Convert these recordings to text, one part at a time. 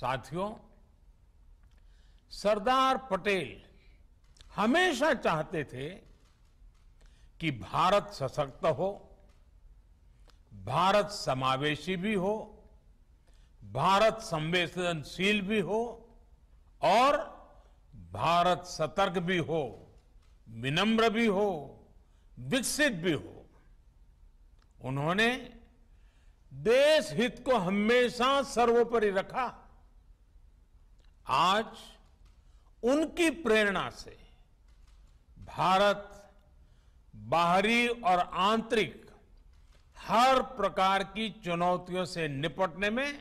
साथियों सरदार पटेल हमेशा चाहते थे कि भारत सशक्त हो भारत समावेशी भी हो भारत संवेदनशील भी हो और भारत सतर्क भी हो विनम्र भी हो विकसित भी हो उन्होंने देश हित को हमेशा सर्वोपरि रखा आज उनकी प्रेरणा से भारत बाहरी और आंतरिक हर प्रकार की चुनौतियों से निपटने में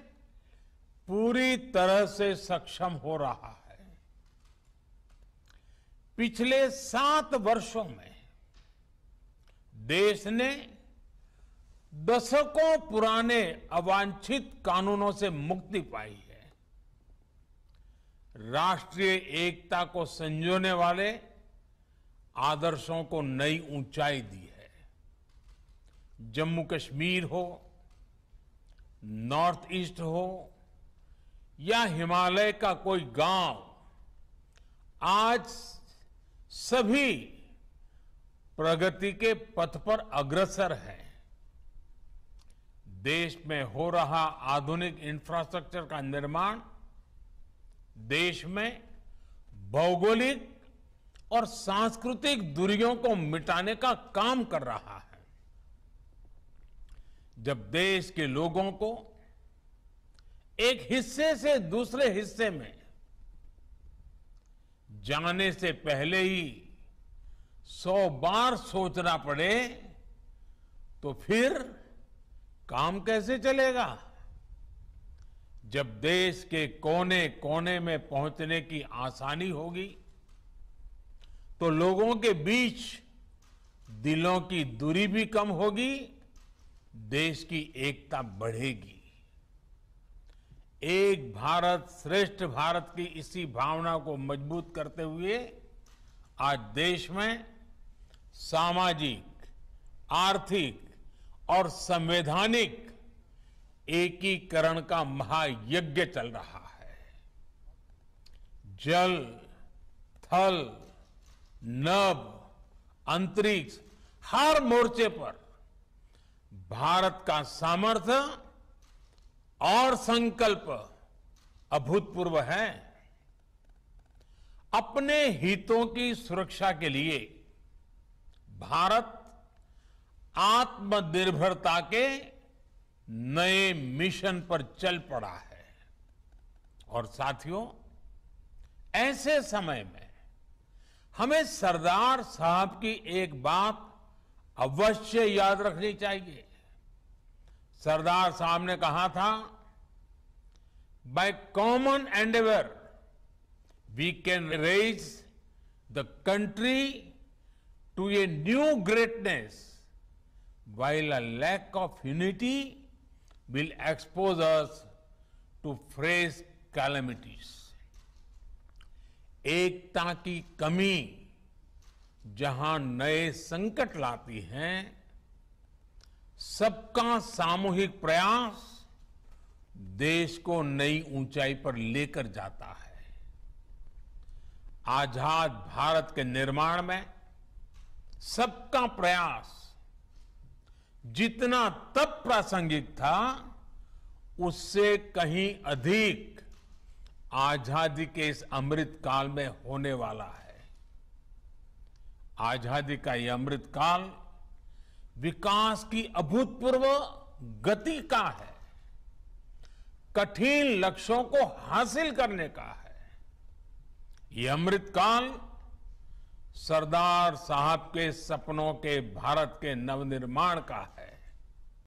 पूरी तरह से सक्षम हो रहा है पिछले सात वर्षों में देश ने दशकों पुराने अवांछित कानूनों से मुक्ति पाई राष्ट्रीय एकता को संजोने वाले आदर्शों को नई ऊंचाई दी है जम्मू कश्मीर हो नॉर्थ ईस्ट हो या हिमालय का कोई गांव आज सभी प्रगति के पथ पर अग्रसर है देश में हो रहा आधुनिक इंफ्रास्ट्रक्चर का निर्माण देश में भौगोलिक और सांस्कृतिक दूरियों को मिटाने का काम कर रहा है जब देश के लोगों को एक हिस्से से दूसरे हिस्से में जाने से पहले ही सौ बार सोचना पड़े तो फिर काम कैसे चलेगा जब देश के कोने कोने में पहुंचने की आसानी होगी तो लोगों के बीच दिलों की दूरी भी कम होगी देश की एकता बढ़ेगी एक भारत श्रेष्ठ भारत की इसी भावना को मजबूत करते हुए आज देश में सामाजिक आर्थिक और संवैधानिक एकीकरण का महायज्ञ चल रहा है जल थल नभ अंतरिक्ष हर मोर्चे पर भारत का सामर्थ्य और संकल्प अभूतपूर्व है अपने हितों की सुरक्षा के लिए भारत आत्मनिर्भरता के नए मिशन पर चल पड़ा है और साथियों ऐसे समय में हमें सरदार साहब की एक बात अवश्य याद रखनी चाहिए सरदार साहब ने कहा था by common endeavour we can raise the country to a new greatness while a lack of unity will expose us to fresh calamities. एकता की कमी जहां नए संकट लाती है सबका सामूहिक प्रयास देश को नई ऊंचाई पर लेकर जाता है आजाद भारत के निर्माण में सबका प्रयास जितना तब प्रासंगिक था उससे कहीं अधिक आजादी के इस अमृत काल में होने वाला है आजादी का यह अमृत काल विकास की अभूतपूर्व गति का है कठिन लक्ष्यों को हासिल करने का है यह अमृत काल सरदार साहब के सपनों के भारत के नवनिर्माण का है